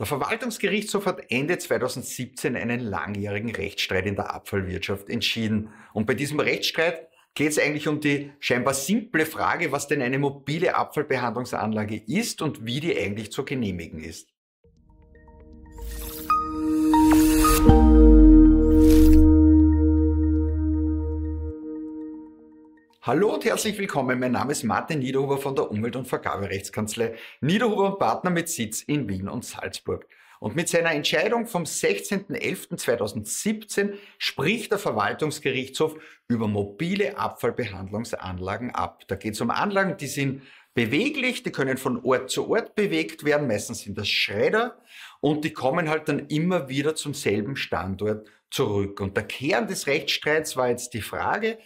Der Verwaltungsgerichtshof hat Ende 2017 einen langjährigen Rechtsstreit in der Abfallwirtschaft entschieden. Und bei diesem Rechtsstreit geht es eigentlich um die scheinbar simple Frage, was denn eine mobile Abfallbehandlungsanlage ist und wie die eigentlich zu genehmigen ist. Hallo und herzlich willkommen. Mein Name ist Martin Niederhuber von der Umwelt- und Vergaberechtskanzlei Niederhuber und Partner mit Sitz in Wien und Salzburg. Und mit seiner Entscheidung vom 16.11.2017 spricht der Verwaltungsgerichtshof über mobile Abfallbehandlungsanlagen ab. Da geht es um Anlagen, die sind beweglich, die können von Ort zu Ort bewegt werden, meistens sind das Schredder und die kommen halt dann immer wieder zum selben Standort zurück. Und der Kern des Rechtsstreits war jetzt die Frage,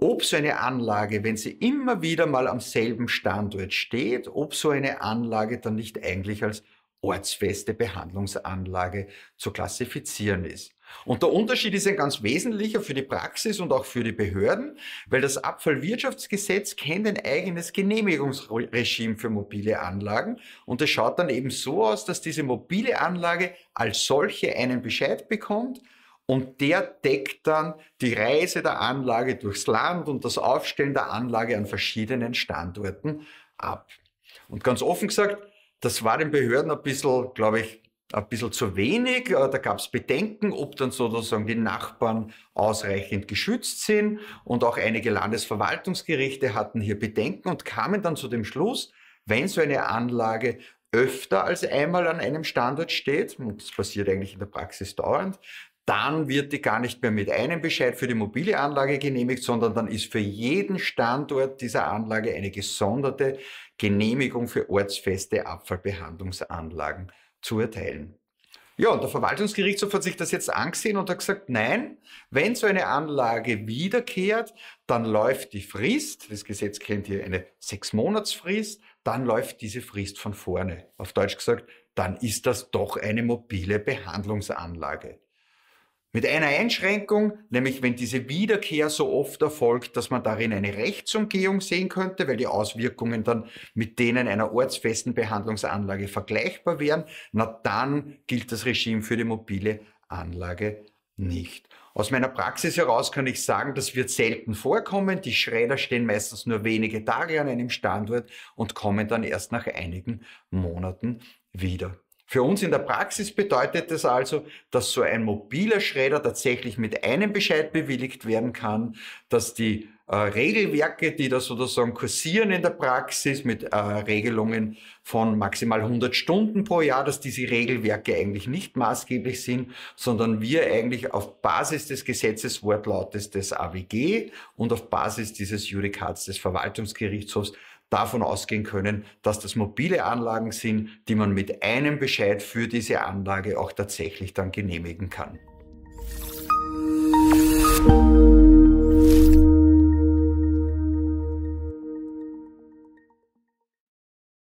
ob so eine Anlage, wenn sie immer wieder mal am selben Standort steht, ob so eine Anlage dann nicht eigentlich als ortsfeste Behandlungsanlage zu klassifizieren ist. Und der Unterschied ist ein ganz wesentlicher für die Praxis und auch für die Behörden, weil das Abfallwirtschaftsgesetz kennt ein eigenes Genehmigungsregime für mobile Anlagen und es schaut dann eben so aus, dass diese mobile Anlage als solche einen Bescheid bekommt und der deckt dann die Reise der Anlage durchs Land und das Aufstellen der Anlage an verschiedenen Standorten ab. Und ganz offen gesagt, das war den Behörden ein bisschen, glaube ich, ein bisschen zu wenig. Äh, da gab es Bedenken, ob dann sozusagen die Nachbarn ausreichend geschützt sind. Und auch einige Landesverwaltungsgerichte hatten hier Bedenken und kamen dann zu dem Schluss, wenn so eine Anlage öfter als einmal an einem Standort steht, und das passiert eigentlich in der Praxis dauernd, dann wird die gar nicht mehr mit einem Bescheid für die mobile Anlage genehmigt, sondern dann ist für jeden Standort dieser Anlage eine gesonderte Genehmigung für ortsfeste Abfallbehandlungsanlagen zu erteilen. Ja, und der Verwaltungsgerichtshof hat sich das jetzt angesehen und hat gesagt, nein, wenn so eine Anlage wiederkehrt, dann läuft die Frist, das Gesetz kennt hier eine Sechsmonatsfrist, dann läuft diese Frist von vorne. Auf Deutsch gesagt, dann ist das doch eine mobile Behandlungsanlage. Mit einer Einschränkung, nämlich wenn diese Wiederkehr so oft erfolgt, dass man darin eine Rechtsumgehung sehen könnte, weil die Auswirkungen dann mit denen einer ortsfesten Behandlungsanlage vergleichbar wären, na dann gilt das Regime für die mobile Anlage nicht. Aus meiner Praxis heraus kann ich sagen, das wird selten vorkommen. Die Schredder stehen meistens nur wenige Tage an einem Standort und kommen dann erst nach einigen Monaten wieder. Für uns in der Praxis bedeutet das also, dass so ein mobiler Schredder tatsächlich mit einem Bescheid bewilligt werden kann, dass die äh, Regelwerke, die da sozusagen kursieren in der Praxis mit äh, Regelungen von maximal 100 Stunden pro Jahr, dass diese Regelwerke eigentlich nicht maßgeblich sind, sondern wir eigentlich auf Basis des Gesetzeswortlautes des AWG und auf Basis dieses Judikats des Verwaltungsgerichtshofs davon ausgehen können, dass das mobile Anlagen sind, die man mit einem Bescheid für diese Anlage auch tatsächlich dann genehmigen kann.